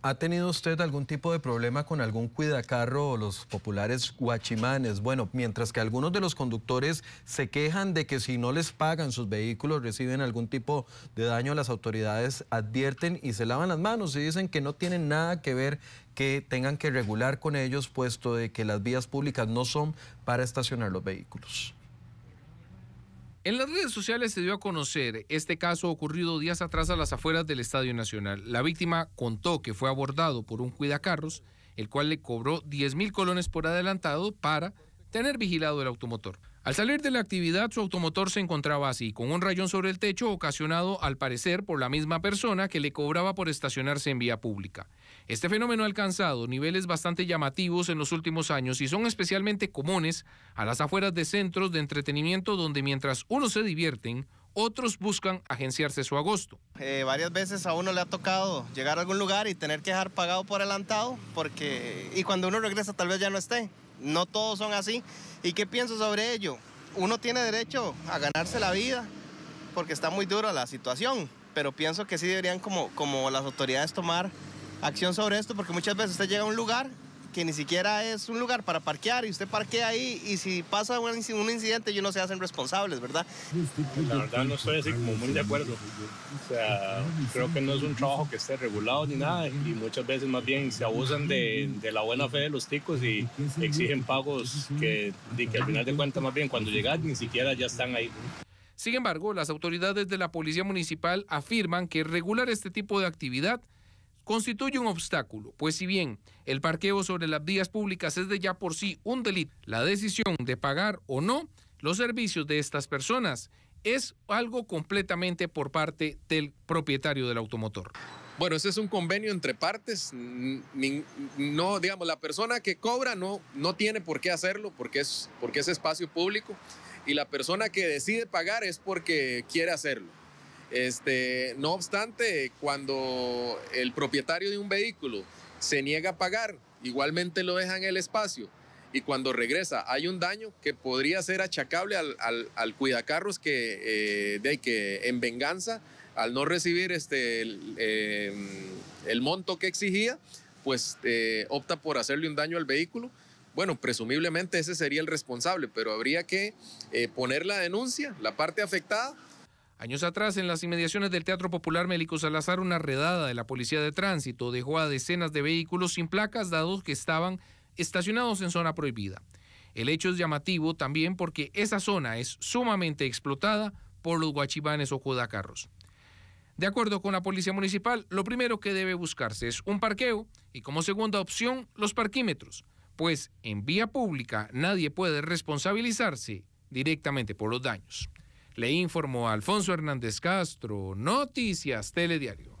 ¿Ha tenido usted algún tipo de problema con algún cuidacarro o los populares guachimanes? Bueno, mientras que algunos de los conductores se quejan de que si no les pagan sus vehículos reciben algún tipo de daño, las autoridades advierten y se lavan las manos y dicen que no tienen nada que ver que tengan que regular con ellos, puesto de que las vías públicas no son para estacionar los vehículos. En las redes sociales se dio a conocer este caso ocurrido días atrás a las afueras del Estadio Nacional. La víctima contó que fue abordado por un cuidacarros, el cual le cobró 10 mil colones por adelantado para tener vigilado el automotor. Al salir de la actividad, su automotor se encontraba así, con un rayón sobre el techo ocasionado, al parecer, por la misma persona que le cobraba por estacionarse en vía pública. Este fenómeno ha alcanzado niveles bastante llamativos en los últimos años y son especialmente comunes a las afueras de centros de entretenimiento donde mientras unos se divierten, otros buscan agenciarse su agosto. Eh, varias veces a uno le ha tocado llegar a algún lugar y tener que dejar pagado por adelantado porque y cuando uno regresa tal vez ya no esté. No todos son así. ¿Y qué pienso sobre ello? Uno tiene derecho a ganarse la vida porque está muy dura la situación, pero pienso que sí deberían como, como las autoridades tomar acción sobre esto porque muchas veces usted llega a un lugar que ni siquiera es un lugar para parquear y usted parquea ahí y si pasa un, incidente ellos no se hacen responsables, ¿verdad? La verdad no estoy así como muy de acuerdo. O sea, creo que no es un trabajo que esté regulado ni nada y muchas veces más bien se abusan de, la buena fe de los ticos y exigen pagos que, que al final de cuentas más bien cuando llegan ni siquiera ya están ahí. Sin embargo, las autoridades de la Policía Municipal afirman que regular este tipo de actividad constituye un obstáculo, pues si bien el parqueo sobre las vías públicas es de ya por sí un delito, la decisión de pagar o no los servicios de estas personas es algo completamente por parte del propietario del automotor. Bueno, ese es un convenio entre partes. No, digamos, la persona que cobra no, no tiene por qué hacerlo porque es, porque es espacio público y la persona que decide pagar es porque quiere hacerlo. Este, no obstante, cuando el propietario de un vehículo se niega a pagar, igualmente lo deja en el espacio y cuando regresa hay un daño que podría ser achacable al, cuidacarros que, eh, de, que en venganza, al no recibir este, eh, el, monto que exigía, pues eh, opta por hacerle un daño al vehículo. Bueno, presumiblemente ese sería el responsable, pero habría que poner la denuncia, la parte afectada, Años atrás, en las inmediaciones del Teatro Popular Mélico Salazar, una redada de la Policía de Tránsito dejó a decenas de vehículos sin placas, dados que estaban estacionados en zona prohibida. El hecho es llamativo también porque esa zona es sumamente explotada por los guachibanes o judacarros. De acuerdo con la Policía Municipal, lo primero que debe buscarse es un parqueo y como segunda opción, los parquímetros, pues en vía pública nadie puede responsabilizarse directamente por los daños. Le informó Alfonso Hernández Castro, Noticias Telediario.